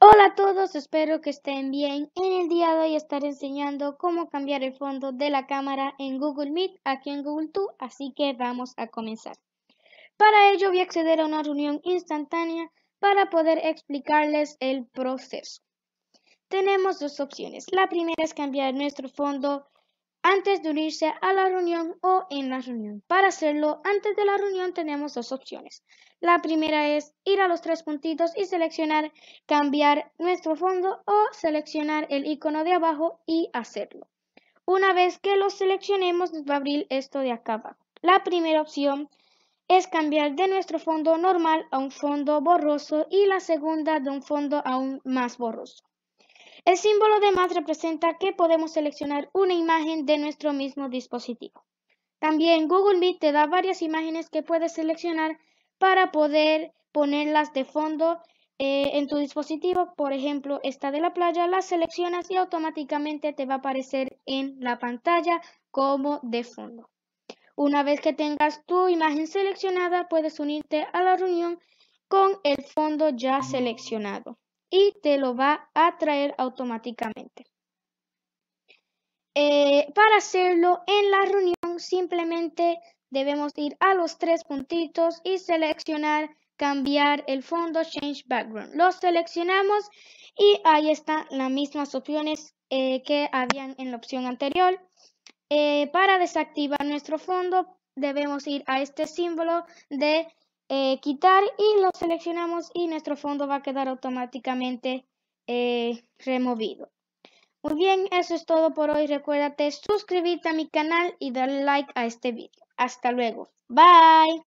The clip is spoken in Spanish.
Hola a todos, espero que estén bien. En el día de hoy estaré enseñando cómo cambiar el fondo de la cámara en Google Meet aquí en Google Tool, así que vamos a comenzar. Para ello voy a acceder a una reunión instantánea para poder explicarles el proceso. Tenemos dos opciones. La primera es cambiar nuestro fondo antes de unirse a la reunión o en la reunión. Para hacerlo antes de la reunión tenemos dos opciones. La primera es ir a los tres puntitos y seleccionar cambiar nuestro fondo o seleccionar el icono de abajo y hacerlo. Una vez que lo seleccionemos nos va a abrir esto de acá abajo. La primera opción es cambiar de nuestro fondo normal a un fondo borroso y la segunda de un fondo aún más borroso. El símbolo de más representa que podemos seleccionar una imagen de nuestro mismo dispositivo. También Google Meet te da varias imágenes que puedes seleccionar para poder ponerlas de fondo eh, en tu dispositivo. Por ejemplo, esta de la playa, la seleccionas y automáticamente te va a aparecer en la pantalla como de fondo. Una vez que tengas tu imagen seleccionada, puedes unirte a la reunión con el fondo ya seleccionado y te lo va a traer automáticamente. Eh, para hacerlo en la reunión simplemente debemos ir a los tres puntitos y seleccionar cambiar el fondo Change Background. Lo seleccionamos y ahí están las mismas opciones eh, que habían en la opción anterior. Eh, para desactivar nuestro fondo debemos ir a este símbolo de eh, quitar y lo seleccionamos y nuestro fondo va a quedar automáticamente eh, removido. Muy bien, eso es todo por hoy. Recuérdate suscribirte a mi canal y darle like a este video. Hasta luego. Bye.